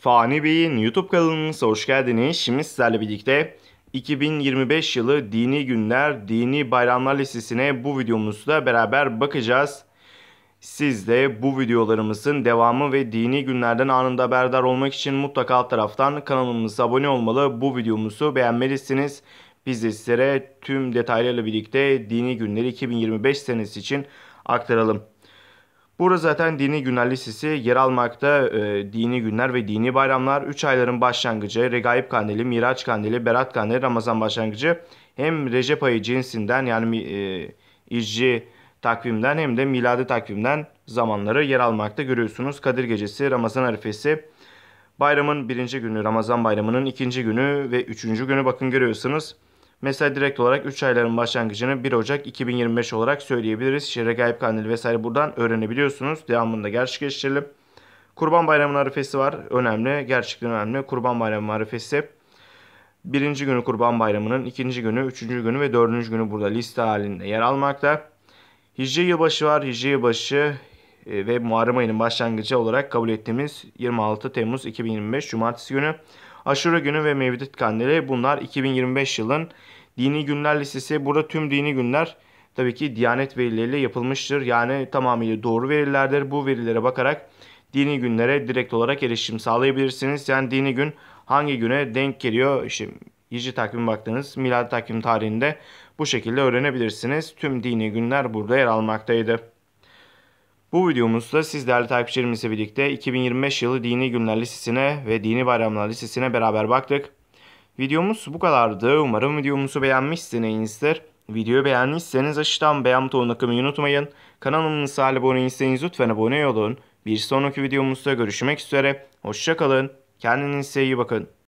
Fani Bey'in YouTube kanalımıza hoş geldiniz. Şimdi sizlerle birlikte 2025 yılı Dini Günler, Dini Bayramlar listesine bu videomuzda beraber bakacağız. Siz de bu videolarımızın devamı ve dini günlerden anında haberdar olmak için mutlaka alt taraftan kanalımıza abone olmalı. Bu videomuzu beğenmelisiniz. Biz de sizlere tüm detaylarıyla birlikte dini günleri 2025 senesi için aktaralım. Burada zaten dini günler listesi yer almakta. E, dini günler ve dini bayramlar 3 ayların başlangıcı, Regaib Kandili, Miraç Kandili, Berat Kandili, Ramazan başlangıcı hem Recep ayı cinsinden yani e, İcci takvimden hem de miladi takvimden zamanları yer almakta görüyorsunuz. Kadir Gecesi, Ramazan Arifesi, bayramın birinci günü, Ramazan bayramının ikinci günü ve üçüncü günü bakın görüyorsunuz. Mesela direkt olarak 3 ayların başlangıcını 1 Ocak 2025 olarak söyleyebiliriz. İşte regaib kandili vesaire buradan öğrenebiliyorsunuz. Devamında gerçekleştirelim. Kurban Bayramı marifesi var. Önemli. Gerçekten önemli. Kurban Bayramı marifesi. Birinci günü Kurban Bayramı'nın, ikinci günü, üçüncü günü ve dördüncü günü burada liste halinde yer almakta. Hicri yılbaşı var. Hicri yılbaşı e, ve Muharrem ayının başlangıcı olarak kabul ettiğimiz 26 Temmuz 2025 Cumartesi günü. Aşura günü ve Mevlid Kandili bunlar 2025 yılın dini günler listesi. Burada tüm dini günler tabii ki Diyanet verileriyle yapılmıştır. Yani tamamıyla doğru verilerdir. Bu verilere bakarak dini günlere direkt olarak erişim sağlayabilirsiniz. Yani dini gün hangi güne denk geliyor? İşte Hicri takvime baktığınız milad takvim tarihinde bu şekilde öğrenebilirsiniz. Tüm dini günler burada yer almaktaydı. Bu videomuzda siz değerli takipçilerimizle birlikte 2025 yılı Dini Günler Lisesi'ne ve Dini Bayramlar Lisesi'ne beraber baktık. Videomuz bu kadardı. Umarım videomuzu beğenmişsinizdir. Videoyu beğendiyseniz aşağıdan beğen butonuna kılmayı unutmayın. Kanalımıza abone değilseniz lütfen abone olun. Bir sonraki videomuzda görüşmek üzere. Hoşçakalın. Kendinize iyi bakın.